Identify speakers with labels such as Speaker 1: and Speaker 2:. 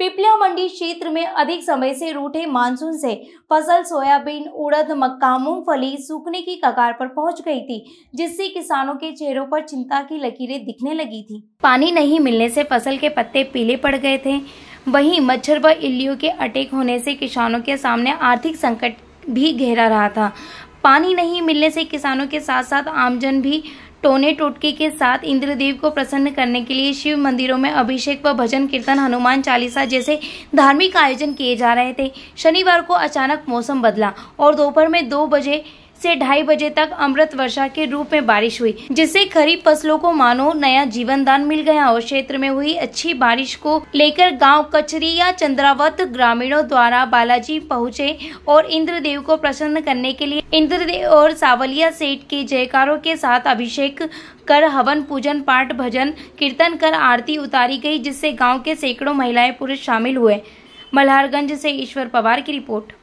Speaker 1: पिपलिया मंडी क्षेत्र में अधिक समय से रूठे मानसून से फसल सोयाबीन उड़द मक्का मूंगफली सूखने की कगार पर पहुंच गई थी जिससे किसानों के चेहरों पर चिंता की लकीरें दिखने लगी थी पानी नहीं मिलने से फसल के पत्ते पीले पड़ गए थे वहीं मच्छर व इल्लियों के अटैक होने से किसानों के सामने आर्थिक संकट भी घेरा रहा था पानी नहीं मिलने से किसानों के साथ साथ आमजन भी टोने टोटके के साथ इंद्रदेव को प्रसन्न करने के लिए शिव मंदिरों में अभिषेक व भजन कीर्तन हनुमान चालीसा जैसे धार्मिक आयोजन किए जा रहे थे शनिवार को अचानक मौसम बदला और दोपहर में दो बजे से ढाई बजे तक अमृत वर्षा के रूप में बारिश हुई जिससे खरीफ फसलों को मानो नया जीवन दान मिल गया और क्षेत्र में हुई अच्छी बारिश को लेकर गांव कचरी या चंद्रावत ग्रामीणों द्वारा बालाजी पहुंचे और इंद्रदेव को प्रसन्न करने के लिए इंद्रदेव और सावलिया सेठ के जयकारों के साथ अभिषेक कर हवन पूजन पाठ भजन कीर्तन कर आरती उतारी गई जिससे गांव के सैकड़ों महिलाएं पुरुष शामिल हुए मल्हारगंज से ईश्वर पवार की रिपोर्ट